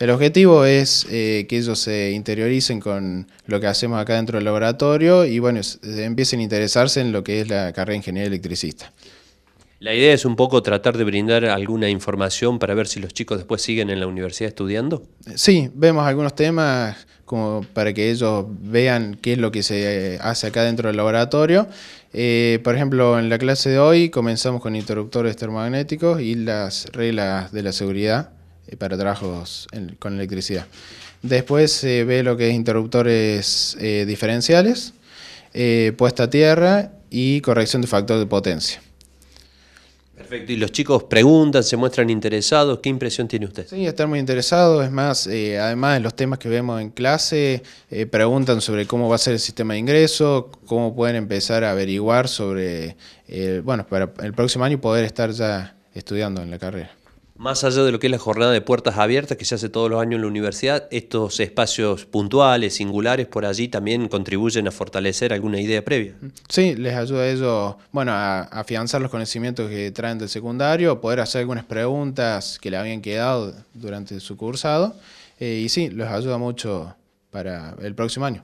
El objetivo es eh, que ellos se interioricen con lo que hacemos acá dentro del laboratorio y bueno, empiecen a interesarse en lo que es la carrera de ingeniería electricista. La idea es un poco tratar de brindar alguna información para ver si los chicos después siguen en la universidad estudiando. Sí, vemos algunos temas como para que ellos vean qué es lo que se eh, hace acá dentro del laboratorio. Eh, por ejemplo, en la clase de hoy comenzamos con interruptores termomagnéticos y las reglas de la seguridad. Eh, para trabajos con electricidad. Después se ve lo que es interruptores eh, diferenciales, eh, puesta a tierra y corrección de factor de potencia. Perfecto, y los chicos preguntan, se muestran interesados, ¿qué impresión tiene usted? Sí, están muy interesados, es más, además en los temas que vemos en clase, preguntan sobre cómo va a ser el sistema de ingreso, cómo pueden empezar a averiguar sobre, bueno, para el próximo año poder estar ya estudiando en la carrera. Más allá de lo que es la jornada de puertas abiertas que se hace todos los años en la universidad, estos espacios puntuales, singulares por allí también contribuyen a fortalecer alguna idea previa. Mm. Sí, les ayuda a ellos, bueno, a afianzar los conocimientos que traen del secundario, poder hacer algunas preguntas que le habían quedado durante su cursado, eh, y sí, les ayuda mucho para el próximo año.